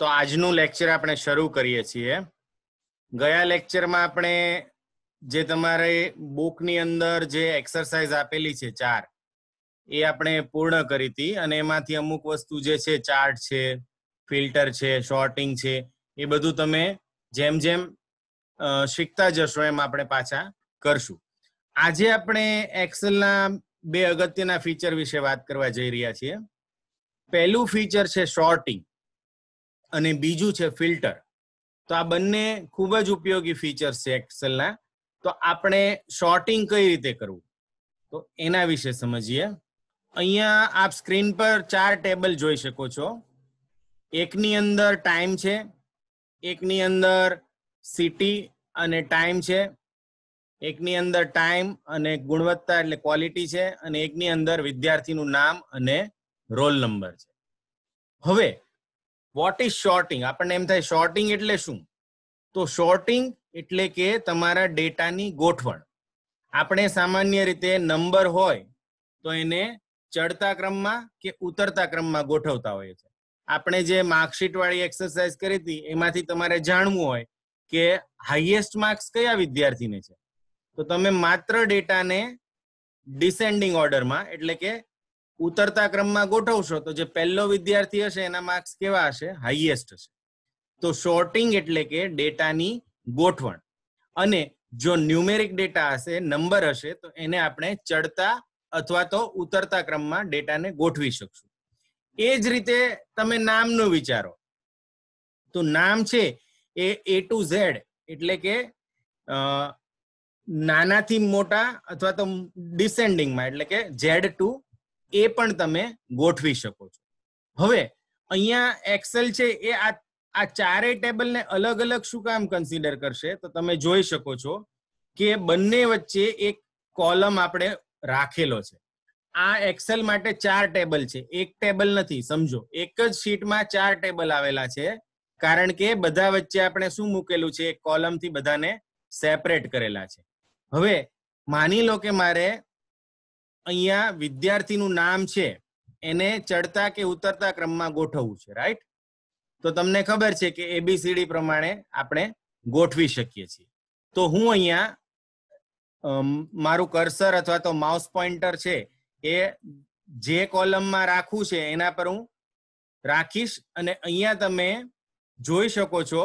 તો આજનું લેક્ચર આપણે શરૂ કરીએ છીએ ગયા લેક્ચરમાં આપણે જે તમારે બુકની અંદર જે એક્સરસાઇઝ આપેલી છે ચાર એ આપણે પૂર્ણ કરી હતી અને એમાંથી અમુક વસ્તુ જે છે ચાર્ટ છે ફિલ્ટર છે શોર્ટિંગ છે એ બધું તમે જેમ જેમ શીખતા જશો એમ આપણે પાછા કરશું આજે આપણે એક્સેલના બે અગત્યના ફીચર વિશે વાત કરવા જઈ રહ્યા છીએ પહેલું ફીચર છે શોર્ટિંગ અને બીજું છે ફિલ્ટર તો આ બંને ખૂબ જ ઉપયોગી ફીચર્સ છે એક્સેલના તો આપણે શોર્ટિંગ કઈ રીતે કરવું તો એના વિશે સમજીએ અહીંયા આપ સ્ક્રીન પર ચાર ટેબલ જોઈ શકો છો એકની અંદર ટાઈમ છે એકની અંદર સિટી અને ટાઈમ છે એકની અંદર ટાઈમ અને ગુણવત્તા એટલે ક્વોલિટી છે અને એકની અંદર વિદ્યાર્થીનું નામ અને રોલ નંબર છે હવે વોટ ઇઝ શોર્ટિંગ આપણને એમ થાય શોર્ટિંગ એટલે શું તો શોર્ટિંગ એટલે કે તમારા ડેટાની ગોઠવણ આપણે સામાન્ય રીતે નંબર હોય તો એને ચડતા ક્રમમાં કે ઉતરતા ક્રમમાં ગોઠવતા હોઈએ છીએ આપણે જે માર્કશીટ વાળી એક્સરસાઇઝ કરી હતી એમાંથી તમારે જાણવું હોય કે હાઈએસ્ટ માર્ક્સ કયા વિદ્યાર્થીને છે તો તમે માત્ર ડેટાને ડિસેન્ડિંગ ઓર્ડરમાં એટલે કે ઉતરતા ક્રમમાં ગોઠવશો તો જે પહેલો વિદ્યાર્થી હશે એના માર્ક્સ કેવા હશે હાઈએસ્ટ હશે તો શોર્ટિંગ એટલે કે ડેટાની ગોઠવણ અને જો ન્યુમેરિક ડેટા હશે નંબર હશે તો એને આપણે ચડતા અથવા તો ઉતરતા ક્રમમાં ડેટાને ગોઠવી શકશું એ જ રીતે તમે નામનું વિચારો તો નામ છે એ એ ટુ ઝેડ એટલે કે નાનાથી મોટા અથવા તો ડિસેન્ડિંગમાં એટલે કે ઝેડ ટુ એ પણ તમે ગોઠવી શકો છો હવે અહીંયા એક્સેલ છે એ આ આ ચારેય ટેબલને અલગ અલગ શું કામ કન્સિડર કરશે તો તમે જોઈ શકો છો કે બંને વચ્ચે એક કોલમ આપણે રાખેલો છે આ એક્સેલ માટે ચાર ટેબલ છે એક ટેબલ નથી સમજો એક જ શીટમાં ચાર ટેબલ આવેલા છે કારણ કે બધા વચ્ચે આપણે શું મૂકેલું છે એક કોલમથી બધાને સેપરેટ કરેલા છે હવે માની લો કે મારે અહીંયા વિદ્યાર્થીનું નામ છે એને ચડતા કે ઉતરતા ક્રમમાં ગોઠવવું છે રાઈટ તો તમને ખબર છે કે એબીસીડી પ્રમાણે આપણે ગોઠવી શકીએ છીએ તો હું અહીંયા મારું કર્સર અથવા તો માઉસ પોઇન્ટર છે એ જે કોલમમાં રાખવું છે એના પર હું રાખીશ અને અહીંયા તમે જોઈ શકો છો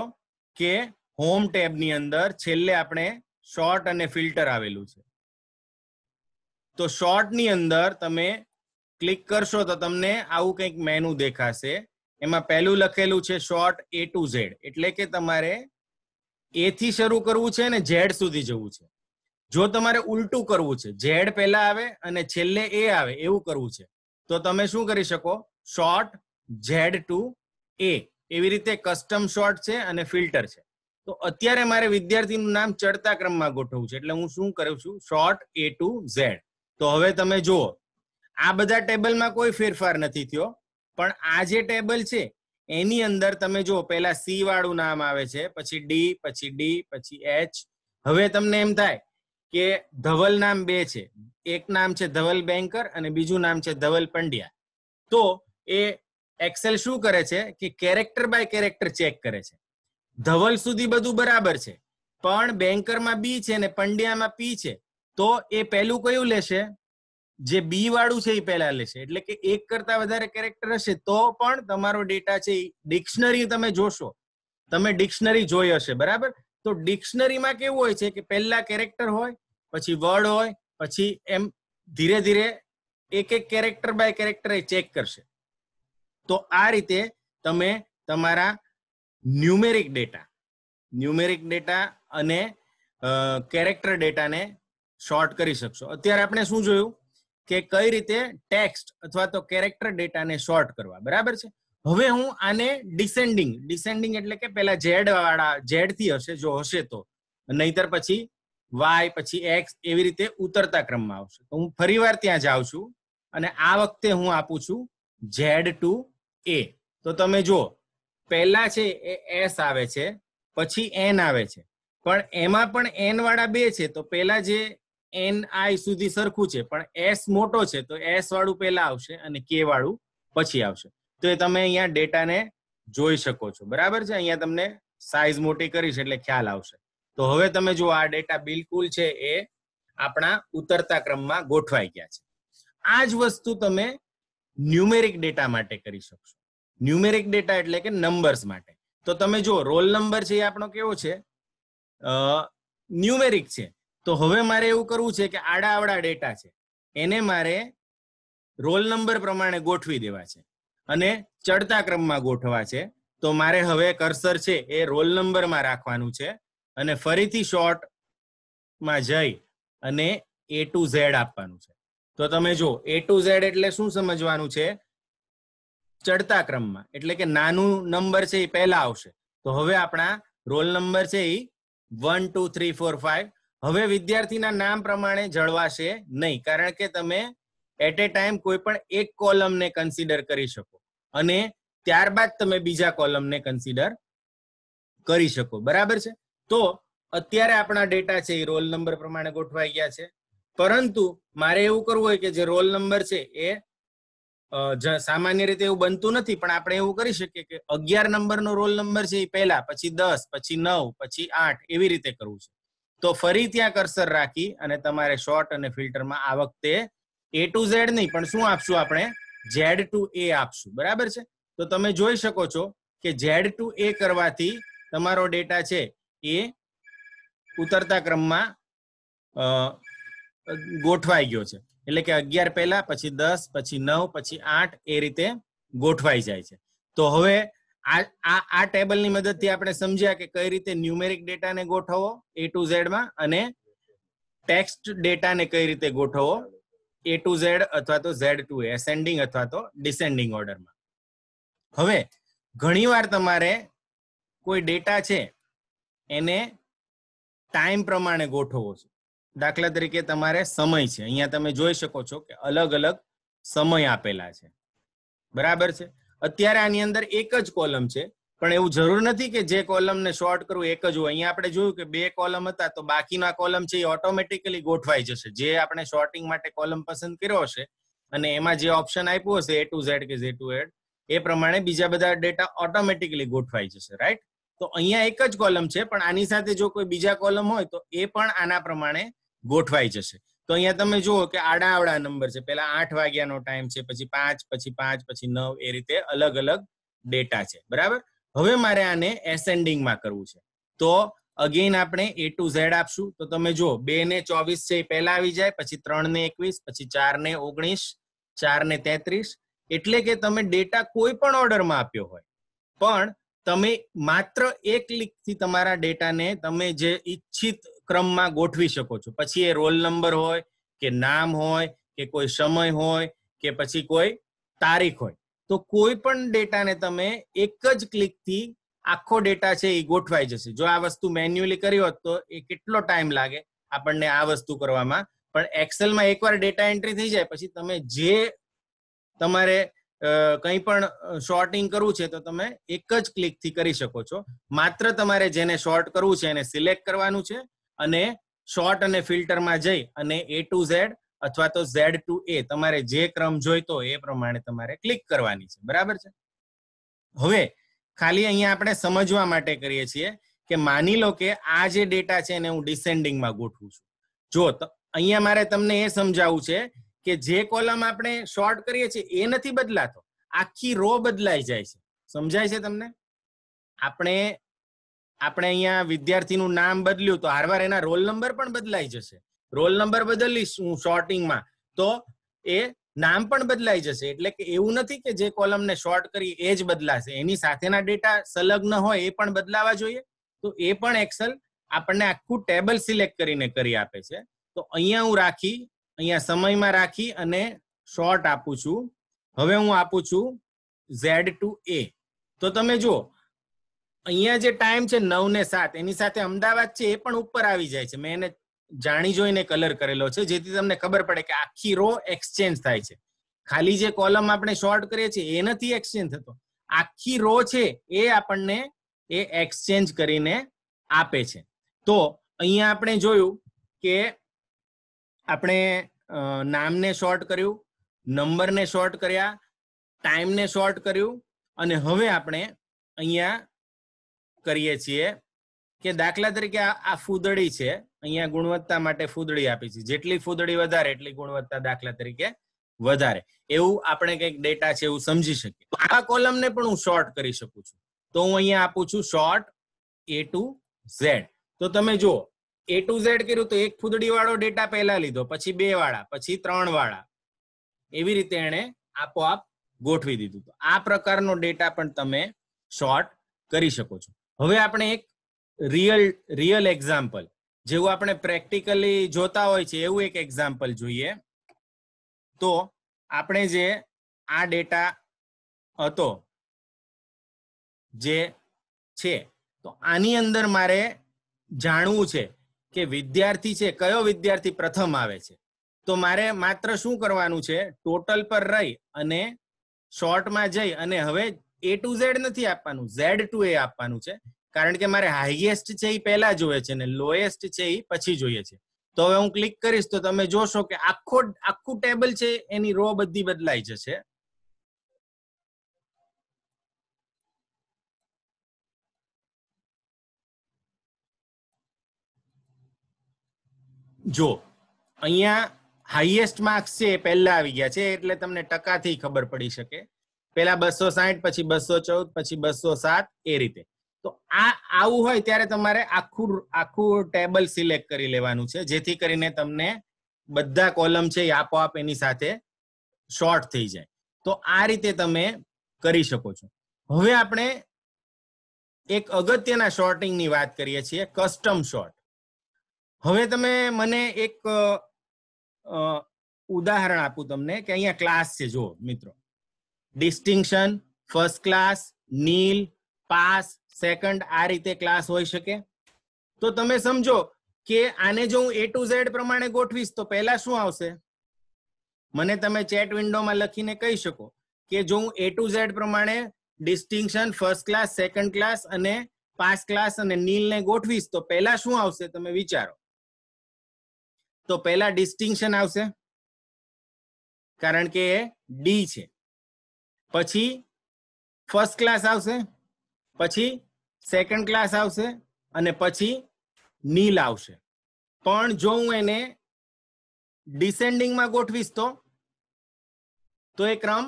કે હોમ ટેબની અંદર છેલ્લે આપણે શોર્ટ અને ફિલ્ટર આવેલું છે તો શોર્ટની અંદર તમે ક્લિક કરશો તો તમને આવું કંઈક મેનુ દેખાશે એમાં પહેલું લખેલું છે શોર્ટ એ ટુ ઝેડ એટલે કે તમારે એથી શરૂ કરવું છે અને ઝેડ સુધી જવું છે જો તમારે ઉલટું કરવું છે ઝેડ પહેલા આવે અને છેલ્લે એ આવે એવું કરવું છે તો તમે શું કરી શકો શોર્ટ ઝેડ ટુ એ એવી રીતે કસ્ટમ શોર્ટ છે અને ફિલ્ટર છે તો અત્યારે મારે વિદ્યાર્થીનું નામ ચડતા ક્રમમાં ગોઠવવું છે એટલે હું શું કરું છું શોર્ટ એ ટુ ઝેડ તો હવે તમે જુઓ આ બધા ટેબલમાં કોઈ ફેરફાર નથી થયો પણ આ જે ટેબલ છે એની અંદર તમે જુઓ પહેલા સી વાળું નામ આવે છે પછી ડી પછી ડી પછી એચ હવે તમને એમ થાય કે ધવલ નામ બે છે એક નામ છે ધવલ બેન્કર અને બીજું નામ છે ધવલ પંડ્યા તો એ એક્સેલ શું કરે છે કે કેરેક્ટર બાય કેરેક્ટર ચેક કરે છે ધવલ સુધી બધું બરાબર છે પણ બેન્કરમાં બી છે ને પંડ્યામાં પી છે તો એ પહેલું કયું લેશે જે બી વાળું છે એ પહેલા લેશે એટલે કે એક કરતા વધારે કેરેક્ટર હશે તો પણ તમારો ડેટા છે ડિક્શનરી તમે જોશો તમે ડિક્શનરી જોઈ હશે બરાબર તો ડિક્શનરીમાં કેવું હોય છે કે પહેલા કેરેક્ટર હોય પછી વર્ડ હોય પછી એમ ધીરે ધીરે એક એક કેરેક્ટર બાય કેરેક્ટર એ ચેક કરશે તો આ રીતે તમે તમારા ન્યુમેરિક ડેટા ન્યુમેરિક ડેટા અને કેરેક્ટર ડેટાને શોર્ટ કરી શકશો અત્યારે આપણે શું જોયું કે કઈ રીતે ટેક્સ્ટ અથવા તો કેરેક્ટર ડેટાને શોર્ટ કરવા બરાબર છે હવે હું આને ડિસેન્ડિંગ ડિસેન્ડિંગ એટલે કે પેલા ઝેડ વાળા ઝેડ થી હશે જો હશે તો નહીતર પછી વાય પછી એક્સ એવી રીતે ઉતરતા ક્રમમાં આવશે તો હું ફરીવાર ત્યાં જાઉં છું અને આ વખતે હું આપું છું ઝેડ ટુ એ તો તમે જુઓ પહેલા છે એ એસ આવે છે પછી એન આવે છે પણ એમાં પણ એન વાળા બે છે તો પેલા જે એનઆઈ સુધી સરખું છે પણ એસ મોટો છે તો એસ વાળું પહેલા આવશે અને કે વાળું પછી આવશે તો એ તમે અહીંયા ડેટાને જોઈ શકો છો બરાબર છે અહીંયા તમને સાઈઝ મોટી કરીશ એટલે ખ્યાલ આવશે તો હવે તમે જો આ ડેટા બિલકુલ છે એ આપણા ઉતરતા ક્રમમાં ગોઠવાઈ ગયા છે આ જ વસ્તુ તમે ન્યુમેરિક ડેટા માટે કરી શકશો ન્યુમેરિક ડેટા એટલે કે નંબર્સ માટે તો તમે જો રોલ નંબર છે એ આપણો કેવો છે ન્યુમેરિક છે તો હવે મારે એવું કરવું છે કે આડા આવડા ડેટા છે એને મારે રોલ નંબર પ્રમાણે ગોઠવી દેવા છે અને ચડતા ક્રમમાં ગોઠવા છે તો મારે હવે કર્સર છે એ રોલ નંબરમાં રાખવાનું છે અને ફરીથી શોર્ટ માં જઈ અને એ ટુ ઝેડ આપવાનું છે તો તમે જો એ ટુ ઝેડ એટલે શું સમજવાનું છે ચડતા ક્રમમાં એટલે કે નાનું નંબર છે એ પહેલા આવશે તો હવે આપણા રોલ નંબર છે એ one two three four five હવે વિદ્યાર્થીના નામ પ્રમાણે જળવાશે નહીં કારણ કે તમે એટ એ ટાઈમ કોઈ પણ એક કોલમને કન્સિડર કરી શકો અને ત્યારબાદ તમે બીજા કોલમને કન્સિડર કરી શકો બરાબર છે તો અત્યારે આપણા ડેટા છે એ રોલ નંબર પ્રમાણે ગોઠવાઈ ગયા છે પરંતુ મારે એવું કરવું હોય કે જે રોલ નંબર છે એ સામાન્ય રીતે એવું બનતું નથી પણ આપણે એવું કરી શકીએ કે અગિયાર નંબરનો રોલ નંબર છે એ પહેલા પછી દસ પછી નવ પછી આઠ એવી રીતે કરવું છે તો ફરી ત્યાં કરસર રાખી અને તમારે શોર્ટ અને ફિલ્ટરમાં આ વખતે એ ટુ ઝેડ નહીં પણ શું આપશું આપણે ઝેડ ટુ એ આપશું બરાબર છે તો તમે જોઈ શકો છો કે ઝેડ ટુ એ કરવાથી તમારો ડેટા છે એ ઉતરતા ક્રમમાં ગોઠવાઈ ગયો છે એટલે કે અગિયાર પહેલા પછી દસ પછી નવ પછી આઠ એ રીતે ગોઠવાઈ જાય છે તો હવે આ આ આ ટેબલની મદદથી આપણે સમજ્યા કે કઈ રીતે ન્યુમેરિક ડેટાને ગોઠવો એ ટુ ઝેડમાં અને ટેક્સ્ટ ડેટાને કઈ રીતે ગોઠવો એ ટુ ઝેડ અથવા તો ઝેડ ટુ એસેન્ડિંગ અથવા તો ડિસેન્ડિંગ ઓર્ડરમાં હવે ઘણીવાર તમારે કોઈ ડેટા છે એને ટાઈમ પ્રમાણે ગોઠવવો છે દાખલા તરીકે તમારે સમય છે અહીંયા તમે જોઈ શકો છો કે અલગ અલગ સમય આપેલા છે બરાબર છે અત્યારે આની અંદર એક જ કોલમ છે પણ એવું જરૂર નથી કે જે કોલમ ને શોર્ટ કરવું એક જ હોય અહીંયા આપણે જોયું કે બે કોલમ હતા તો બાકીના કોલમ છે એ ઓટોમેટિકલી ગોઠવાઈ જશે જે આપણે શોર્ટિંગ માટે કોલમ પસંદ કર્યો હશે અને એમાં જે ઓપ્શન આપ્યું હશે એ ટુ ઝેડ કે ઝે ટુ એડ એ પ્રમાણે બીજા બધા ડેટા ઓટોમેટિકલી ગોઠવાઈ જશે રાઈટ તો અહીંયા એક જ કોલમ છે પણ આની સાથે જો કોઈ બીજા કોલમ હોય તો એ પણ આના પ્રમાણે ગોઠવાઈ જશે તો અહીંયા તમે જુઓ કે આડા આવડા નંબર છે પેલા આઠ વાગ્યાનો ટાઈમ છે પછી પાંચ પછી પાંચ પછી નવ એ રીતે અલગ અલગ ડેટા છે બરાબર હવે મારે આને એસેન્ડિંગમાં કરવું છે તો અગેન આપણે એ ટુ ઝેડ આપશું તો તમે જુઓ બે ને ચોવીસ છે એ પહેલા આવી જાય પછી ત્રણ ને એકવીસ પછી ચાર ને ઓગણીસ ચાર ને તેત્રીસ એટલે કે તમે ડેટા કોઈ પણ ઓર્ડરમાં આપ્યો હોય પણ તમે માત્ર એક ક્લિકથી તમારા ડેટાને તમે જે ઈચ્છિત ક્રમમાં ગોઠવી શકો છો પછી એ રોલ નંબર હોય કે નામ હોય કે કોઈ સમય હોય કે પછી કોઈ તારીખ હોય તો કોઈ પણ ડેટાને તમે એક જ ક્લિકથી આખો ડેટા છે એ ગોઠવાઈ જશે જો આ વસ્તુ મેન્યુઅલી કરી હોત તો એ કેટલો ટાઈમ લાગે આપણને આ વસ્તુ કરવામાં પણ એક્સેલમાં એકવાર ડેટા એન્ટ્રી થઈ જાય પછી તમે જે તમારે કંઈ પણ શોર્ટિંગ કરવું છે તો તમે એક જ ક્લિકથી કરી શકો છો માત્ર તમારે જેને શોર્ટ કરવું છે એને સિલેક્ટ કરવાનું છે અને શોર્ટ અને ફિલ્ટરમાં જઈ અને એ ટુ ઝેડ અથવા તો ઝેડ ટુ એ તમારે જે ક્રમ જોઈતો એ પ્રમાણે તમારે ક્લિક કરવાની છે બરાબર છે હવે ખાલી અહીંયા આપણે સમજવા માટે કરીએ છીએ કે માની લો કે આ જે ડેટા છે એને હું ડિસેન્ડિંગમાં ગોઠવું છું જો અહીંયા મારે તમને એ સમજાવવું છે કે જે કોલમ આપણે શોર્ટ કરીએ છીએ એ નથી બદલાતો આખી રો બદલાઈ જાય છે સમજાય છે તમને આપણે આપણે અહીંયા વિદ્યાર્થીનું નામ બદલ્યું તો હારવાર એના રોલ નંબર પણ બદલાઈ જશે રોલ નંબર બદલીશ હું શોર્ટિંગમાં તો એ નામ પણ બદલાઈ જશે એટલે કે એવું નથી કે જે કોલમને શોર્ટ કરી એ જ બદલાશે એની સાથેના ડેટા સંલગ્ન હોય એ પણ બદલાવા જોઈએ તો એ પણ એક્સેલ આપણને આખું ટેબલ સિલેક્ટ કરીને કરી આપે છે તો અહીંયા હું રાખી અહીંયા સમયમાં રાખી અને શોર્ટ આપું છું હવે હું આપું છું ઝેડ ટુ એ તો તમે જુઓ અહીંયા જે ટાઈમ છે નવ ને સાત એની સાથે અમદાવાદ છે એ પણ ઉપર આવી જાય છે મેં એને જાણી જોઈને કલર કરેલો છે જેથી તમને ખબર પડે કે આખી રો એક્સચેન્જ થાય છે ખાલી જે કોલમ આપણે શોર્ટ કરીએ છીએ એ નથી એક્સચેન્જ થતો આખી રો છે એ આપણને એ એક્સચેન્જ કરીને આપે છે તો અહીંયા આપણે જોયું કે આપણે નામને શોર્ટ કર્યું નંબરને શોર્ટ કર્યા ટાઈમને શોર્ટ કર્યું અને હવે આપણે અહીંયા કરીએ છીએ કે દાખલા તરીકે આ ફૂદડી છે અહીંયા ગુણવત્તા માટે ફૂદડી આપી છે જેટલી ફૂદડી વધારે એટલી ગુણવત્તા દાખલા તરીકે વધારે એવું આપણે કંઈક ડેટા છે એવું સમજી શકીએ આ કોલમને પણ હું શોર્ટ કરી શકું છું તો હું અહીંયા આપું છું શોર્ટ એ ટુ ઝેડ તો તમે જુઓ એ ટુ ઝેડ કર્યું તો એક ફૂદડી વાળો ડેટા પહેલા લીધો પછી બે વાળા પછી ત્રણ વાળા એવી રીતે એણે આપોઆપ ગોઠવી દીધું આ પ્રકારનો ડેટા પણ તમે શોર્ટ કરી શકો છો હવે આપણે એક રિયલ રિયલ એક્ઝામ્પલ જેવું આપણે પ્રેક્ટિકલી જોતા હોય છે એવું એક એક્ઝામ્પલ જોઈએ તો આપણે જે આ ડેટા હતો જે છે તો આની અંદર મારે જાણવું છે કે વિદ્યાર્થી છે કયો વિદ્યાર્થી પ્રથમ આવે છે તો મારે માત્ર શું કરવાનું છે ટોટલ પર રહી અને શોર્ટમાં જઈ અને હવે એ ટુ ઝેડ નથી આપવાનું ઝેડ ટુ એ આપવાનું છે કારણ કે મારે હાઈએસ્ટ છે એ પહેલા જોઈએ છે ને લોએસ્ટ છે એ પછી જોઈએ છે તો હવે હું ક્લિક કરીશ તો તમે જોશો કે આખો આખું ટેબલ છે એની રો બધી બદલાઈ જશે જો અહીંયા હાઈએસ્ટ માર્ક્સ છે એ પહેલા આવી ગયા છે એટલે તમને ટકાથી ખબર પડી શકે પેલા બસો સાહીઠ પછી બસો ચૌદ પછી બસો સાત એ રીતે તો આ આવું હોય ત્યારે તમારે આખું આખું ટેબલ સિલેક્ટ કરી લેવાનું છે જેથી કરીને તમને બધા કોલમ છે એ આપોઆપ એની સાથે શોર્ટ થઈ જાય તો આ રીતે તમે કરી શકો છો હવે આપણે એક અગત્યના શોર્ટિંગની વાત કરીએ છીએ કસ્ટમ શોર્ટ હવે તમે મને એક ઉદાહરણ આપું તમને કે અહીંયા ક્લાસ છે જુઓ મિત્રો distinction first class nil pass second આ રીતે ક્લાસ હોઈ શકે તો તમે સમજો કે આને જો હું એ ટુ ઝેડ પ્રમાણે ગોઠવીશ તો પહેલા શું આવશે મને તમે ચેટ વિન્ડોમાં લખીને કહી શકો કે જો હું એ ટુ ઝેડ પ્રમાણે distinction first class second class અને પાસ ક્લાસ અને નીલને ગોઠવીશ તો પહેલા શું આવશે તમે વિચારો તો પહેલા ડિસ્ટિંક્શન આવશે કારણ કે ડી છે પછી ફર્સ્ટ ક્લાસ આવશે પછી સેકન્ડ ક્લાસ આવશે અને પછી નીલ આવશે પણ જો હું એને ડિસેન્ડિંગમાં ગોઠવીશ તો તો એ ક્રમ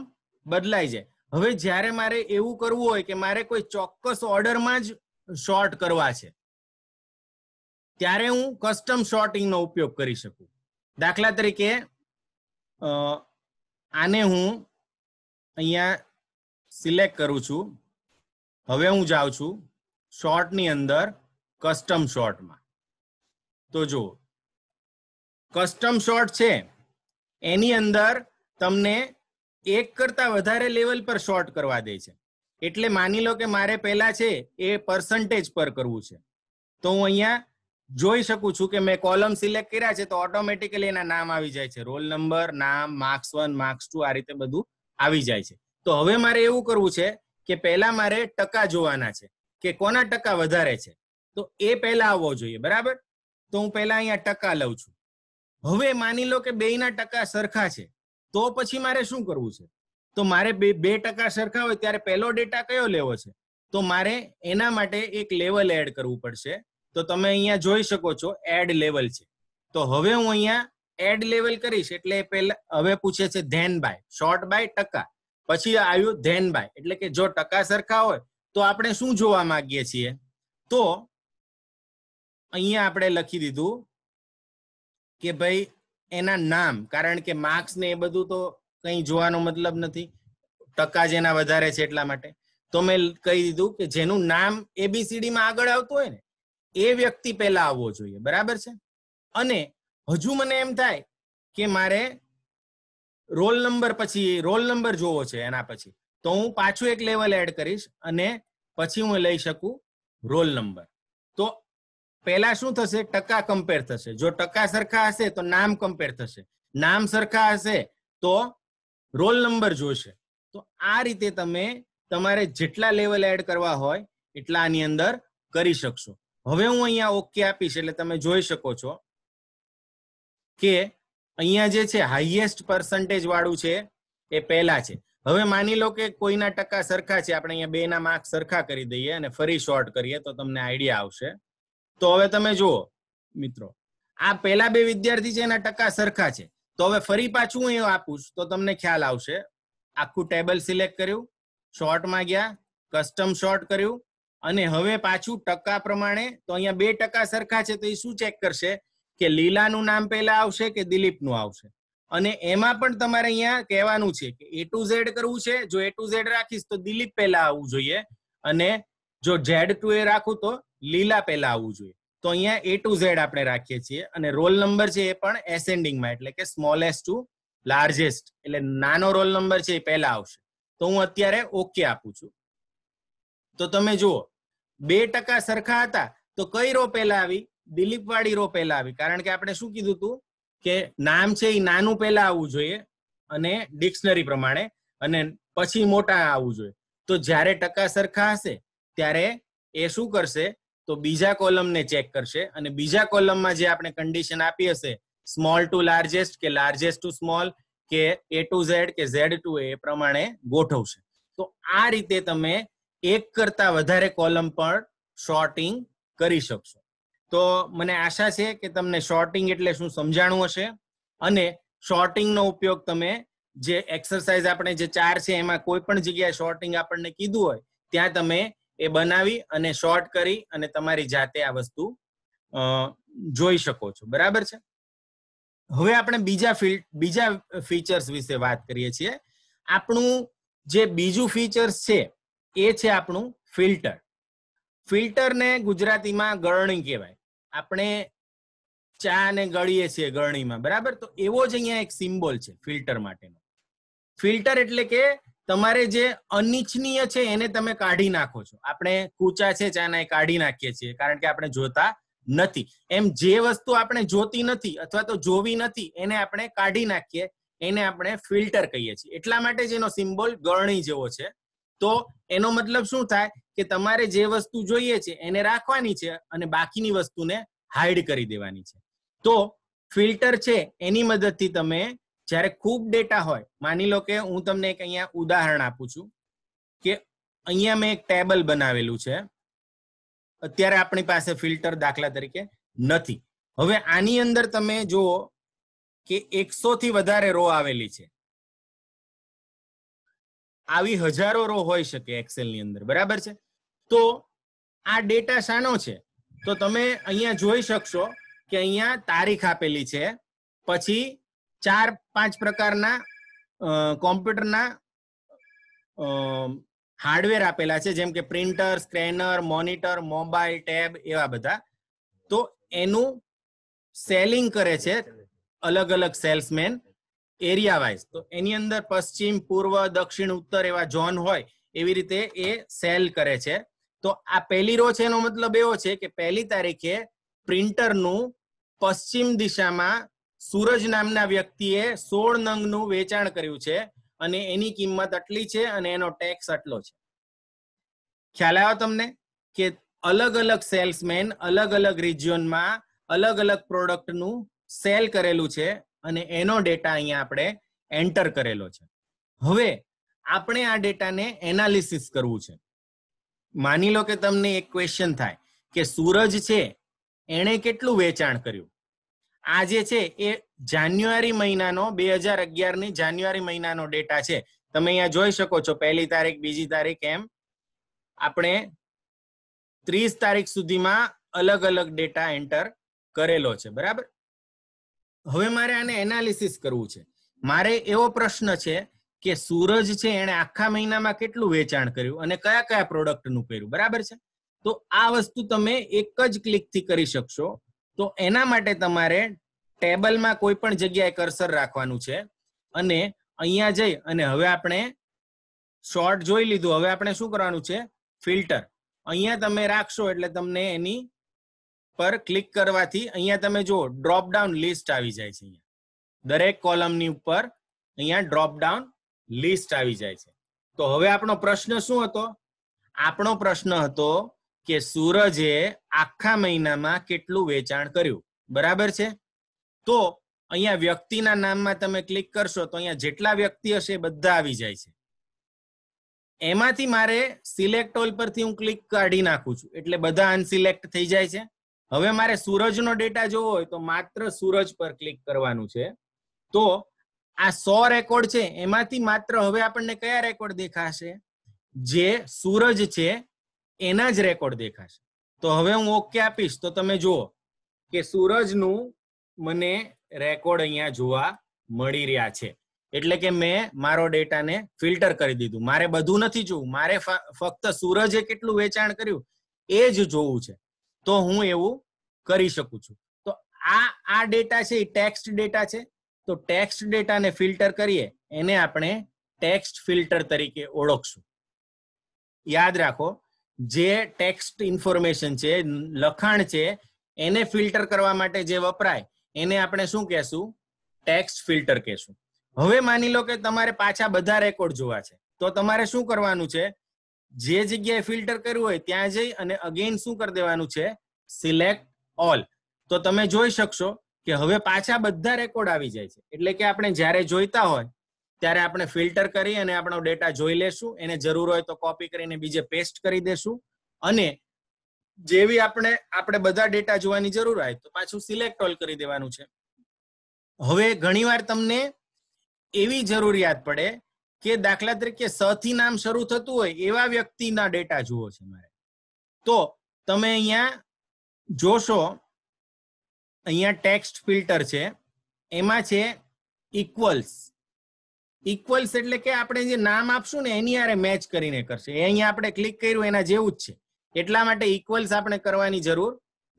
બદલાય જાય હવે જ્યારે મારે એવું કરવું હોય કે મારે કોઈ ચોક્કસ ઓર્ડરમાં જ શોર્ટ કરવા છે ત્યારે હું કસ્ટમ શોર્ટિંગનો ઉપયોગ કરી શકું દાખલા તરીકે આને હું અહીંયા સિલેક્ટ કરું છું હવે હું જાઉં છું શોર્ટની અંદર કસ્ટમ શોર્ટમાં તો જો કસ્ટમ શોર્ટ છે એની અંદર તમને એક કરતા વધારે લેવલ પર શોર્ટ કરવા દે છે એટલે માની લો કે મારે પહેલા છે એ પર્સન્ટેજ પર કરવું છે તો હું અહીંયા જોઈ શકું છું કે મેં કોલમ સિલેક્ટ કર્યા છે તો ઓટોમેટિકલી એના નામ આવી જાય છે રોલ નંબર નામ માર્ક્સ વન માર્ક્સ ટુ આ રીતે બધું આવી જાય છે તો હવે મારે એવું કરવું છે કે પહેલા મારે ટકા જોવાના છે કે કોના ટકા વધારે છે તો એ પહેલા આવવો જોઈએ બરાબર તો હું પહેલા અહીંયા ટકા લઉં છું હવે માની લો કે બેના ટકા સરખા છે તો પછી મારે શું કરવું છે તો મારે બે બે ટકા સરખા હોય ત્યારે પહેલો ડેટા કયો લેવો છે તો મારે એના માટે એક લેવલ એડ કરવું પડશે તો તમે અહીંયા જોઈ શકો છો એડ લેવલ છે તો હવે હું અહીંયા એડ લેવલ કરીશ એટલે પહેલા હવે પૂછે છે ધેન બાય શોર્ટ બાય ટકા પછી આવ્યું ધેન બાય એટલે કે જો ટકા સરખા હોય તો આપણે શું જોવા માંગીએ છીએ તો અહીંયા આપણે લખી દીધું કે ભાઈ એના નામ કારણ કે માર્ક્સ ને એ બધું તો કંઈ જોવાનો મતલબ નથી ટકા જેના વધારે છે એટલા માટે તો મેં કહી દીધું કે જેનું નામ એબીસીડીમાં આગળ આવતું હોય ને એ વ્યક્તિ પહેલા આવવો જોઈએ બરાબર છે અને હજુ મને એમ થાય કે મારે રોલ નંબર પછી રોલ નંબર જોવો છે એના પછી તો હું પાછું એક લેવલ એડ કરીશ અને પછી હું લઈ શકું રોલ નંબર તો પહેલા શું થશે ટકા કમ્પેર થશે જો ટકા સરખા હશે તો નામ કમ્પેર થશે નામ સરખા હશે તો રોલ નંબર જોશે તો આ રીતે તમે તમારે જેટલા લેવલ એડ કરવા હોય એટલા આની અંદર કરી શકશો હવે હું અહીંયા ઓકે આપીશ એટલે તમે જોઈ શકો છો કે અહીંયા જે છે હાઈએસ્ટ પર્સન્ટેજ વાળું છે એ પહેલા છે હવે માની લો કે કોઈના ટકા સરખા છે આપણે અહીંયા બેના માર્ક સરખા કરી દઈએ અને ફરી શોર્ટ કરીએ તો તમને આઈડિયા આવશે તો હવે તમે જુઓ મિત્રો આ પહેલા બે વિદ્યાર્થી છે એના ટકા સરખા છે તો હવે ફરી પાછું હું એ આપું તો તમને ખ્યાલ આવશે આખું ટેબલ સિલેક્ટ કર્યું શોર્ટમાં ગયા કસ્ટમ શોર્ટ કર્યું અને હવે પાછું ટકા પ્રમાણે તો અહીંયા બે ટકા સરખા છે તો એ શું ચેક કરશે કે લીલાનું નામ પહેલા આવશે કે દિલીપનું આવશે અને એમાં પણ તમારે અહીંયા કહેવાનું છે કે એ ટુ ઝેડ કરવું છે જો એ ટુ ઝેડ રાખીશ તો દિલીપ પહેલા આવવું જોઈએ અને જો ઝેડ ટુ એ રાખું તો લીલા પહેલા આવવું જોઈએ તો અહીંયા એ ટુ ઝેડ આપણે રાખીએ છીએ અને રોલ નંબર છે એ પણ એસેન્ડિંગમાં એટલે કે સ્મોલેસ્ટ ટુ લાર્જેસ્ટ એટલે નાનો રોલ નંબર છે એ પહેલા આવશે તો હું અત્યારે ઓકે આપું છું તો તમે જુઓ બે ટકા સરખા હતા તો કઈ રો પહેલા આવી દિલીપ વાળી રો પહેલા આવી કારણ કે આપણે શું કીધું હતું કે નામ છે એ નાનું પહેલા આવવું જોઈએ અને ડિક્શનરી પ્રમાણે અને પછી મોટા આવવું જોઈએ તો જ્યારે ટકા સરખા હશે ત્યારે એ શું કરશે તો બીજા કોલમને ચેક કરશે અને બીજા કોલમમાં જે આપણે કન્ડિશન આપી હશે સ્મોલ ટુ લાર્જેસ્ટ કે લાર્જેસ્ટ ટુ સ્મોલ કે એ ટુ ઝેડ કે ઝેડ ટુ એ પ્રમાણે ગોઠવશે તો આ રીતે તમે એક કરતા વધારે કોલમ પણ શોર્ટિંગ કરી શકશો તો મને આશા છે કે તમને શોર્ટિંગ એટલે શું સમજાણું હશે અને શોર્ટિંગનો ઉપયોગ તમે જે એક્સરસાઇઝ આપણે જે ચાર છે એમાં કોઈ પણ જગ્યાએ શોર્ટિંગ આપણને કીધું હોય ત્યાં તમે એ બનાવી અને શોર્ટ કરી અને તમારી જાતે આ વસ્તુ જોઈ શકો છો બરાબર છે હવે આપણે બીજા ફિલ્ડ બીજા ફીચર્સ વિશે વાત કરીએ છીએ આપણું જે બીજું ફીચર્સ છે એ છે આપણું ફિલ્ટર ફિલ્ટરને ગુજરાતીમાં ગળણી કહેવાય આપણે ચા ને ગળીએ છીએ ગળણીમાં બરાબર તો એવો જ અહીંયા એક સિમ્બોલ છે ફિલ્ટર માટેનો ફિલ્ટર એટલે કે તમારે જે અનિચ્છનીય છે એને તમે કાઢી નાખો છો આપણે કૂચા છે ચાના એ કાઢી નાખીએ છીએ કારણ કે આપણે જોતા નથી એમ જે વસ્તુ આપણે જોતી નથી અથવા તો જોવી નથી એને આપણે કાઢી નાખીએ એને આપણે ફિલ્ટર કહીએ છીએ એટલા માટે જ એનો સિમ્બોલ ગળણી જેવો છે તો એનો મતલબ શું થાય કે તમારે જે વસ્તુ જોઈએ છે એને રાખવાની છે અને બાકીની વસ્તુને હાઈડ કરી દેવાની છે તો ફિલ્ટર છે એની મદદથી તમે જ્યારે ખૂબ ડેટા હોય માની લો કે હું તમને એક અહીંયા ઉદાહરણ આપું છું કે અહીંયા મેં એક ટેબલ બનાવેલું છે અત્યારે આપણી પાસે ફિલ્ટર દાખલા તરીકે નથી હવે આની અંદર તમે જુઓ કે એકસો થી વધારે રો આવેલી છે આવી હજારો રો હોઈ શકે એક્સેલ ની અંદર બરાબર છે તો આ ડેટા શાનો છે તો તમે અહીંયા જોઈ શકશો કે અહીંયા તારીખ આપેલી છે પછી ચાર પાંચ પ્રકારના કોમ્પ્યુટરના હાર્ડવેર આપેલા છે જેમ કે printer scanner monitor mobile tab એવા બધા તો એનું સેલિંગ કરે છે અલગ અલગ સેલ્સમેન એરિયા વાઇઝ તો એની અંદર પશ્ચિમ પૂર્વ દક્ષિણ ઉત્તર એવા ઝોન હોય એવી રીતે એ સેલ કરે છે તો આ પહેલી રો છે એનો મતલબ એવો છે કે પહેલી તારીખે પ્રિન્ટરનું પશ્ચિમ દિશામાં સૂરજ નામના વ્યક્તિએ સોળ નંગનું વેચાણ કર્યું છે અને એની કિંમત આટલી છે અને એનો ટેક્સ આટલો છે ખ્યાલ આવ્યો તમને કે અલગ અલગ સેલ્સમેન અલગ અલગ રિજિયનમાં અલગ અલગ પ્રોડક્ટનું સેલ કરેલું છે અને એનો ડેટા અહીંયા આપણે એન્ટર કરેલો છે હવે આપણે આ ડેટાને એનાલિસિસ કરવું છે માની લો કે તમને એક ક્વેશ્ચન થાય કે સૂરજ છે એણે કેટલું વેચાણ કર્યું આ જે છે એ જાન્યુઆરી મહિનાનો બે હજાર અગિયારની જાન્યુઆરી મહિનાનો ડેટા છે તમે અહીંયા જોઈ શકો છો પહેલી તારીખ બીજી તારીખ એમ આપણે ત્રીસ તારીખ સુધીમાં અલગ અલગ ડેટા એન્ટર કરેલો છે બરાબર હવે મારે આને એનાલિસિસ કરવું છે મારે એવો પ્રશ્ન છે કે સૂરજ છે એણે આખા મહિનામાં કેટલું વેચાણ કર્યું અને કયા કયા પ્રોડક્ટનું કર્યું બરાબર છે તો આ વસ્તુ તમે એક જ ક્લિકથી કરી શકશો તો એના માટે તમારે ટેબલમાં કોઈ પણ જગ્યાએ કરસર રાખવાનું છે અને અહીંયા જઈ અને હવે આપણે શોર્ટ જોઈ લીધું હવે આપણે શું કરવાનું છે ફિલ્ટર અહીંયા તમે રાખશો એટલે તમને એની પર ક્લિક કરવાથી અહીંયા તમે જો ડ્રોપ ડાઉન લિસ્ટ આવી જાય છે અહીંયા દરેક કોલમની ઉપર અહીંયા ડ્રોપ ડાઉન લિસ્ટ આવી જાય છે તો હવે આપણો પ્રશ્ન શું હતો આપણો પ્રશ્ન હતો કે સૂરજે આખા મહિનામાં કેટલું વેચાણ કર્યું બરાબર છે તો અહીંયા વ્યક્તિના નામમાં તમે ક્લિક કરશો તો અહીંયા જેટલા વ્યક્તિ હશે એ બધા આવી જાય છે એમાંથી મારે સિલેક્ટ ઓલ પરથી હું ક્લિક કાઢી નાખું છું એટલે બધા અનસિલેક્ટ થઈ જાય છે હવે મારે સૂરજનો ડેટા જોવો હોય તો માત્ર સૂરજ પર ક્લિક કરવાનું છે તો આ સો રેકોર્ડ છે એમાંથી માત્ર હવે આપણને કયા રેકોર્ડ દેખાશે જે સૂરજ છે એના જ રેકોર્ડ દેખાશે તો હવે હું ઓકે આપીશ તો તમે જુઓ કે સૂરજનું મને રેકોર્ડ અહીંયા જોવા મળી રહ્યા છે એટલે કે મેં મારો ડેટાને ફિલ્ટર કરી દીધું મારે બધું નથી જોવું મારે ફક્ત સૂરજે કેટલું વેચાણ કર્યું એ જ જોવું છે તો હું એવું કરી શકું છું તો આ આ ડેટા છે એ ટેક્સ્ટ ડેટા છે તો ટેક્સ્ટ ડેટાને ફિલ્ટર કરીએ એને આપણે ટેક્સ્ટ ફિલ્ટર તરીકે ઓળખશું યાદ રાખો જે ટેક્સ્ટ ઇન્ફોર્મેશન છે લખાણ છે એને ફિલ્ટર કરવા માટે જે વપરાય એને આપણે શું કહેશું ટેક્સ્ટ ફિલ્ટર કહેશું હવે માની લો કે તમારે પાછા બધા રેકોર્ડ જોવા છે તો તમારે શું કરવાનું છે જે જગ્યાએ ફિલ્ટર કર્યું હોય ત્યાં જઈ અને અગેન શું કરી દેવાનું છે સિલેક્ટ ઓલ તો તમે જોઈ શકશો કે હવે પાછા બધા રેકોર્ડ આવી જાય છે એટલે કે આપણે જ્યારે જોઈતા હોય ત્યારે આપણે ફિલ્ટર કરી અને આપણો ડેટા જોઈ લેશું એને જરૂર હોય તો કોપી કરીને બીજે પેસ્ટ કરી દેશું અને જેવી આપણે આપણે બધા ડેટા જોવાની જરૂર હોય તો પાછું સિલેક્ટ ઓલ કરી દેવાનું છે હવે ઘણીવાર તમને એવી જરૂરિયાત પડે કે દાખલા તરીકે સ થી નામ શરૂ થતું હોય એવા વ્યક્તિના ડેટા જુઓ છે મારે તો તમે અહીંયા જોશો અહીંયા ટેક્સ્ટ ફિલ્ટર છે એમાં છે ઇક્વલ્સ ઇક્વલ્સ એટલે કે આપણે જે નામ આપશું ને એની આરે મેચ કરીને કરશે એ અહીંયા આપણે ક્લિક કર્યું એના જેવું જ છે એટલા માટે ઇક્વલ્સ આપણે કરવાની જરૂર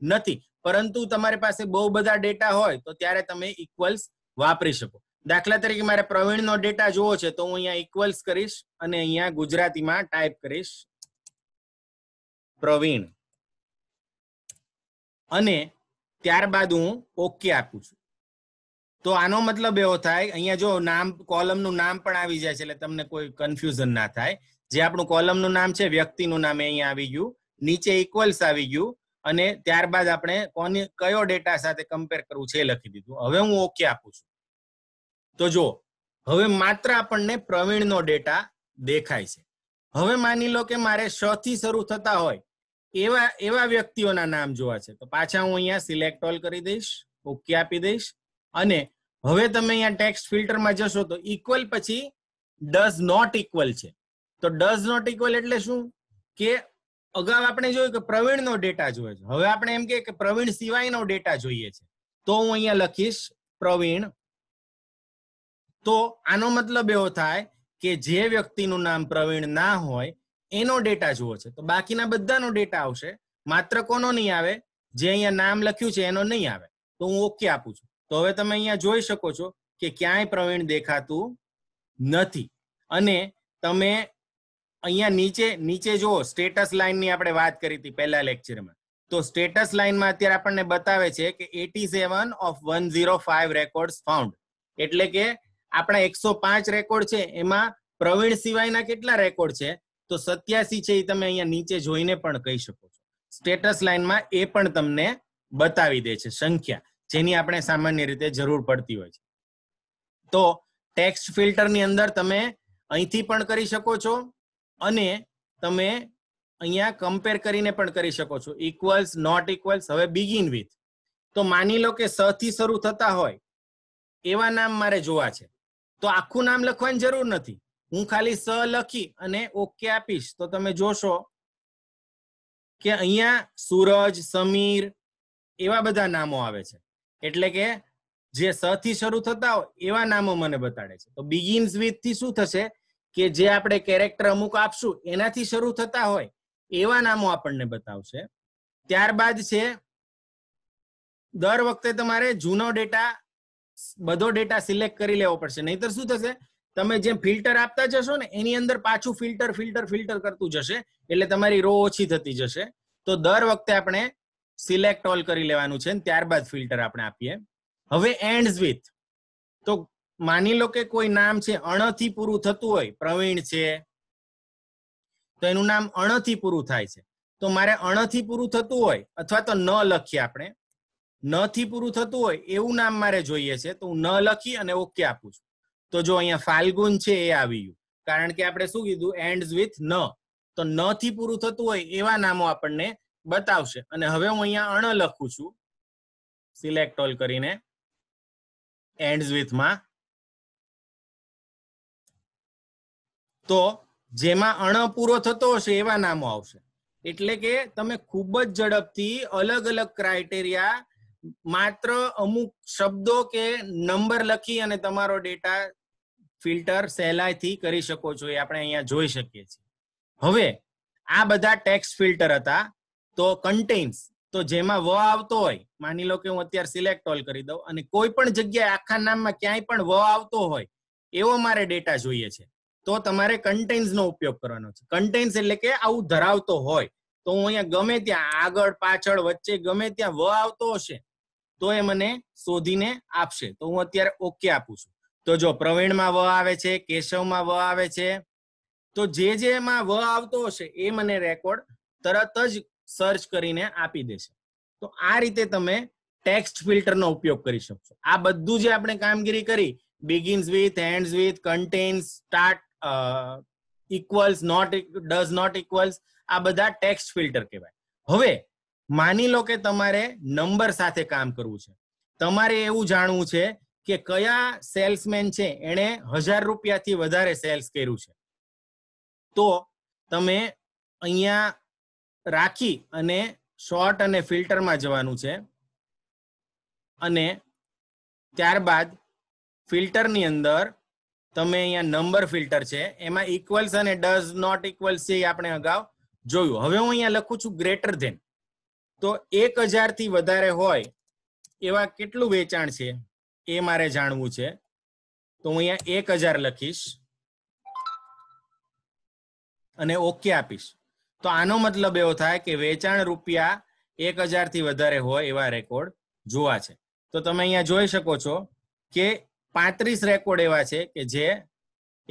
નથી પરંતુ તમારી પાસે બહુ બધા ડેટા હોય તો ત્યારે તમે ઇક્વલ્સ વાપરી શકો દાખલા તરીકે મારે પ્રવીણનો ડેટા જોવો છે તો હું અહીંયા ઇક્વલ્સ કરીશ અને અહીંયા ગુજરાતીમાં ટાઈપ કરીશ પ્રવીણ અને ત્યારબાદ હું ઓકે આપું છું તો આનો મતલબ એવો થાય અહીંયા જો નામ કોલમનું નામ પણ આવી જાય છે એટલે તમને કોઈ કન્ફ્યુઝન ના થાય જે આપણું કોલમનું નામ છે વ્યક્તિનું નામ અહીંયા આવી ગયું નીચે ઇક્વલ્સ આવી ગયું અને ત્યારબાદ આપણે કોને કયો ડેટા સાથે કમ્પેર કરવું છે એ લખી દીધું હવે હું ઓકે આપું છું તો જો હવે માત્ર આપણને પ્રવીણનો ડેટા દેખાય છે હવે માની લો કે મારે શ થી શરૂ થતા હોય એવા એવા વ્યક્તિઓના નામ જોવા છે તો પાછા હું અહીંયા સિલેક્ટ ઓલ કરી દઈશ ઓકે આપી દઈશ અને હવે તમે અહીંયા ટેક્સ્ટ ફિલ્ટરમાં જશો તો ઇક્વલ પછી ડઝ નોટ ઇક્વલ છે તો ડઝ નોટ ઇક્વલ એટલે શું કે અગાઉ આપણે જોયું કે પ્રવીણનો ડેટા જોઈએ છે હવે આપણે એમ કે પ્રવીણ સિવાયનો ડેટા જોઈએ છે તો હું અહીંયા લખીશ પ્રવીણ તો આનો મતલબ એવો થાય કે જે વ્યક્તિનું નામ પ્રવીણ ના હોય એનો ડેટા જુઓ છે તો બાકીના બધાનો ડેટા આવશે માત્ર કોનો નહીં આવે જે અહીંયા નામ લખ્યું છે એનો નહીં આવે તો હું ઓકે આપું છું તો હવે તમે અહીંયા જોઈ શકો છો કે ક્યાંય પ્રવીણ દેખાતું નથી અને તમે અહીંયા નીચે નીચે જુઓ સ્ટેટસ લાઇનની આપણે વાત કરી હતી પહેલા લેક્ચરમાં તો સ્ટેટસ લાઇનમાં અત્યારે આપણને બતાવે છે કે eighty seven of one zero five record found એટલે કે આપણા એકસો પાંચ રેકોર્ડ છે એમાં પ્રવીણ સિવાયના કેટલા રેકોર્ડ છે તો સત્યાસી છે એ તમે અહીંયા નીચે જોઈને પણ કહી શકો છો સ્ટેટસ લાઇનમાં એ પણ તમને બતાવી દે છે સંખ્યા જેની આપણે સામાન્ય રીતે જરૂર પડતી હોય છે તો ટેક્સ્ટ ફિલ્ટરની અંદર તમે અહીંથી પણ કરી શકો છો અને તમે અહીંયા કમ્પેર કરીને પણ કરી શકો છો ઇક્વલ્સ નોટ ઇક્વલ્સ હવે બિગિન વિથ તો માની લો કે સ થી શરૂ થતા હોય એવા નામ મારે જોવા છે તો આખું નામ લખવાની જરૂર નથી હું ખાલી સ લખી અને ઓકે આપીશ તો તમે જોશો કે અહીંયા સૂરજ સમીર એવા બધા નામો આવે છે એટલે કે જે સ થી શરૂ થતા હોય એવા નામો મને બતાડે છે તો બિગિન્સ વિથ થી શું થશે કે જે આપણે કેરેક્ટર અમુક આપશું એનાથી શરૂ થતા હોય એવા નામો આપણને બતાવશે ત્યારબાદ છે દર વખતે તમારે જૂનો ડેટા બધો ડેટા સિલેક્ટ કરી લેવો પડશે નહીતર શું થશે તમે જેમ ફિલ્ટર આપતા જશો ને એની અંદર પાછું ફિલ્ટર ફિલ્ટર ફિલ્ટર કરતું જશે એટલે તમારી રો ઓછી થતી જશે તો દર વખતે આપણે સિલેક્ટ ઓલ કરી લેવાનું છે ત્યારબાદ ફિલ્ટર આપણે આપીએ હવે એન્ડ વિથ તો માની લો કે કોઈ નામ છે અણથી પૂરું થતું હોય પ્રવીણ છે તો એનું નામ અણથી પૂરું થાય છે તો મારે અણથી પૂરું થતું હોય અથવા તો ન લખીએ આપણે ન થી પૂરું થતું હોય એવું નામ મારે જોઈએ છે તો હું ન લખી અને ઓકે આપું છું તો જો અહીંયા ફાલ્ગુન છે એ આવી ગયું કારણ કે આપણે શું કીધું એન્ડ્સ વિથ ન તો ન થી પૂરું થતું હોય એવા નામો આપણને બતાવશે અને હવે હું અહીંયા અણ લખું છું સિલેક્ટ ઓલ કરીને એન્ડ્સ વિથ માં તો જેમાં અણ પૂરો થતો હશે એવા નામો આવશે એટલે કે તમે ખૂબ જ ઝડપથી અલગ અલગ ક્રાઇટેરિયા માત્ર અમુક શબ્દો કે નંબર લખી અને તમારો ડેટા ફિલ્ટર સહેલાઈથી કરી શકો છો એ આપણે અહીંયા જોઈ શકીએ છીએ હવે આ બધા ટેક્સ ફિલ્ટર હતા તો કન્ટેન્સ તો જેમાં વ આવતો હોય માની લો કે હું અત્યારે સિલેક્ટ ઓલ કરી દઉં અને કોઈ પણ જગ્યાએ આખા નામમાં ક્યાંય પણ વ આવતો હોય એવો મારે ડેટા જોઈએ છે તો તમારે કન્ટેન્સનો ઉપયોગ કરવાનો છે કન્ટેન્સ એટલે કે આવું ધરાવતો હોય તો હું અહીંયા ગમે ત્યાં આગળ પાછળ વચ્ચે ગમે ત્યાં વ આવતો હશે તો એ મને શોધીને આપશે તો હું અત્યારે ઓકે આપું છું તો જો પ્રવીણમાં વ આવે છે કેશવમાં વ આવે છે તો જે જેમાં વ આવતો હશે એ મને રેકોર્ડ તરત જ સર્ચ કરીને આપી દેશે તો આ રીતે તમે ટેક્સ્ટ ફિલ્ટરનો ઉપયોગ કરી શકશો આ બધું જે આપણે કામગીરી કરી begins with ends with contains start equals not does not equals આ બધા ટેક્સ્ટ ફિલ્ટર કહેવાય હવે માની લો કે તમારે નંબર સાથે કામ કરવું છે તમારે એવું જાણવું છે કે કયા સેલ્સમેન છે એણે હજાર રૂપિયાથી વધારે સેલ્સ કર્યું છે તો તમે અહીંયા રાખી અને શોર્ટ અને ફિલ્ટરમાં જવાનું છે અને ત્યારબાદ ફિલ્ટરની અંદર તમે અહીંયા નંબર ફિલ્ટર છે એમાં ઇક્વલ્સ અને ડઝ નોટ ઇક્વલ્સ છે આપણે અગાઉ જોયું હવે હું અહીંયા લખું છું ગ્રેટર ધેન તો એક હજારથી વધારે હોય એવા કેટલું વેચાણ છે એ મારે જાણવું છે તો હું અહીંયા એક હજાર લખીશ અને ઓકે આપીશ તો આનો મતલબ એવો થાય કે વેચાણ રૂપિયા એક હજારથી વધારે હોય એવા રેકોર્ડ જોવા છે તો તમે અહીંયા જોઈ શકો છો કે પાંત્રીસ રેકોર્ડ એવા છે કે જે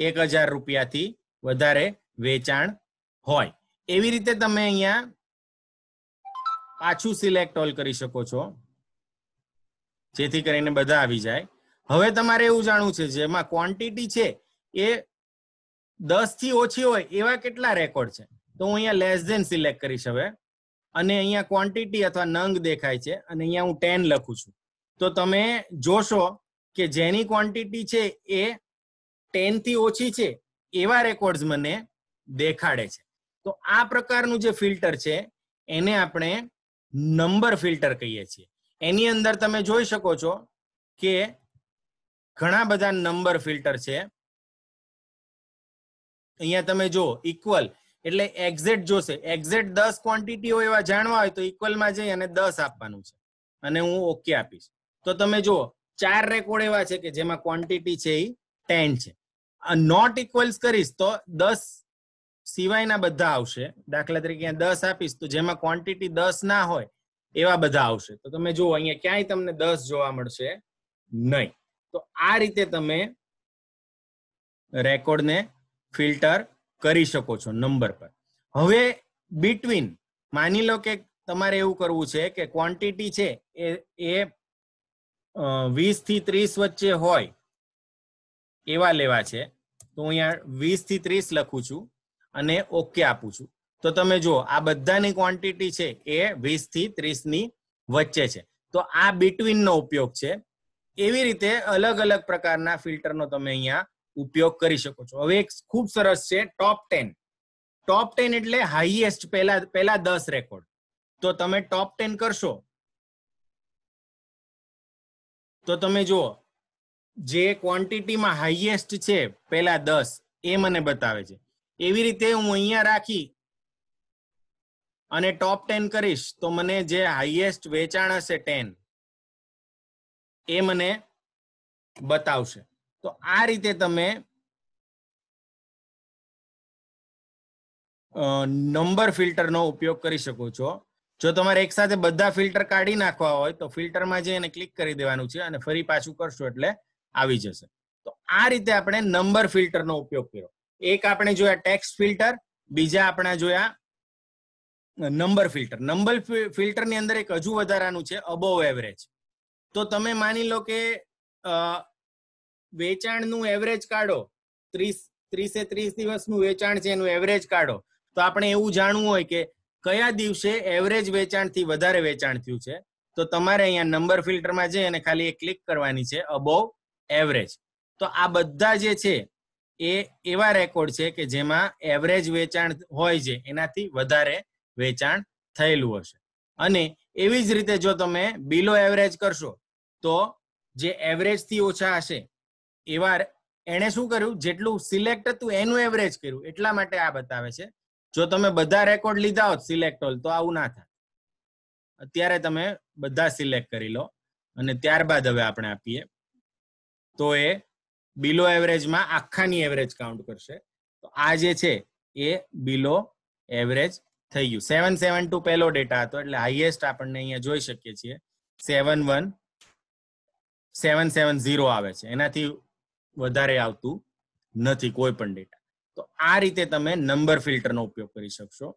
એક હજાર રૂપિયાથી વધારે વેચાણ હોય એવી રીતે તમે અહીંયા પાછું સિલેક્ટ ઓલ કરી શકો છો જેથી કરીને બધા આવી જાય હવે તમારે એવું જાણવું છે જેમાં ક્વોન્ટિટી છે એ દસ થી ઓછી હોય એવા કેટલા રેકોર્ડ છે તો હું અહીંયા લેસ ધેન સિલેક્ટ કરીશ હવે અને અહીંયા ક્વોન્ટિટી અથવા નંગ દેખાય છે અને અહીંયા હું ટેન લખું છું તો તમે જોશો કે જેની ક્વોન્ટિટી છે એ ટેન થી ઓછી છે એવા રેકોર્ડ મને દેખાડે છે તો આ પ્રકારનું જે ફિલ્ટર છે એને આપણે નંબર ફિલ્ટર કહીએ છીએ એની અંદર તમે જોઈ શકો છો કે ઘણા બધા નંબર ફિલ્ટર છે અહીંયા તમે જો ઇક્વલ એટલે એક્ઝેક્ટ જોશે એક્ઝેક્ટ દસ ક્વોન્ટિટી હોય એવા જાણવા હોય તો ઇક્વલમાં જઈ અને દસ આપવાનું છે અને હું ઓકે આપીશ તો તમે જુઓ ચાર રેકોર્ડ એવા છે કે જેમાં ક્વોન્ટિટી છે એ ટેન છે નોટ ઇક્વલ્સ કરીશ તો દસ સિવાયના બધા આવશે દાખલા તરીકે દસ આપીશ તો જેમાં ક્વોન્ટિટી દસ ના હોય એવા બધા આવશે તો તમે જુઓ અહીંયા ક્યાંય તમને દસ જોવા મળશે નહીં તો આ રીતે તમે રેકોર્ડને ફિલ્ટર કરી શકો છો નંબર પર હવે બિટવીન માની લો કે તમારે એવું કરવું છે કે ક્વોન્ટિટી છે એ એ વીસ થી ત્રીસ વચ્ચે હોય એવા લેવા છે તો હું અહીંયા વીસ થી ત્રીસ લખું છું અને ઓકે આપું છું તો તમે જુઓ આ બધાની ક્વોન્ટિટી છે એ વીસ થી ત્રીસની વચ્ચે છે તો આ બિટવીનનો ઉપયોગ છે એવી રીતે અલગ અલગ પ્રકારના ફિલ્ટરનો તમે અહીંયા ઉપયોગ કરી શકો છો હવે એક ખૂબ સરસ છે ટોપ ટેન ટોપ ટેન એટલે હાઈએસ્ટ પહેલા પહેલા દસ રેકોર્ડ તો તમે ટોપ ટેન કરશો તો તમે જુઓ જે ક્વોન્ટિટીમાં હાઈએસ્ટ છે પહેલા દસ એ મને બતાવે છે એવી રીતે હું અહીંયા રાખી અને ટોપ ટેન કરીશ તો મને જે હાઈએસ્ટ વેચાણ હશે ટેન એ મને બતાવશે તો આ રીતે તમે નંબર ફિલ્ટરનો ઉપયોગ કરી શકો છો જો તમારે એક સાથે બધા ફિલ્ટર કાઢી નાખવા હોય તો ફિલ્ટરમાં જઈ અને ક્લિક કરી દેવાનું છે અને ફરી પાછું કરશો એટલે આવી જશે તો આ રીતે આપણે નંબર ફિલ્ટરનો ઉપયોગ કર્યો એક આપણે જોયા ટેક્સ ફિલ્ટર બીજા આપણે જોયા નંબર ફિલ્ટર નંબર ફિલ્ટરની અંદર એક હજુ વધારાનું છે અબોવ એવરેજ તો તમે માની લો કે વેચાણનું એવરેજ કાઢો ત્રીસ ત્રીસે ત્રીસ દિવસનું વેચાણ છે એનું એવરેજ કાઢો તો આપણે એવું જાણવું હોય કે કયા દિવસે એવરેજ વેચાણથી વધારે વેચાણ થયું છે તો તમારે અહીંયા નંબર ફિલ્ટરમાં જઈ અને ખાલી એ ક્લિક કરવાની છે અબોવ એવરેજ તો આ બધા જે છે એ એવા રેકોર્ડ છે કે જેમાં એવરેજ વેચાણ હોય છે એનાથી વધારે વેચાણ થયેલું હશે અને એવી જ રીતે જો તમે બિલો એવરેજ કરશો તો જે એવરેજથી ઓછા હશે એવા એણે શું કર્યું જેટલું સિલેક્ટ હતું એનું એવરેજ કર્યું એટલા માટે આ બતાવે છે જો તમે બધા રેકોર્ડ લીધા હોત સિલેક્ટ ઓલ તો આવું ના થાય અત્યારે તમે બધા સિલેક્ટ કરી લો અને ત્યારબાદ હવે આપણે આપીએ તો એ બિલો એવરેજમાં આખાની એવરેજ કાઉન્ટ કરશે તો આ જે છે એ બિલો એવરેજ થઈ ગયું સેવન સેવન ટુ પહેલો ડેટા હતો એટલે હાઈએસ્ટ આપણને અહીંયા જોઈ શકીએ છીએ seven one seven seven zero આવે છે એનાથી વધારે આવતું નથી કોઈ પણ ડેટા તો આ રીતે તમે નંબર ફિલ્ટરનો ઉપયોગ કરી શકશો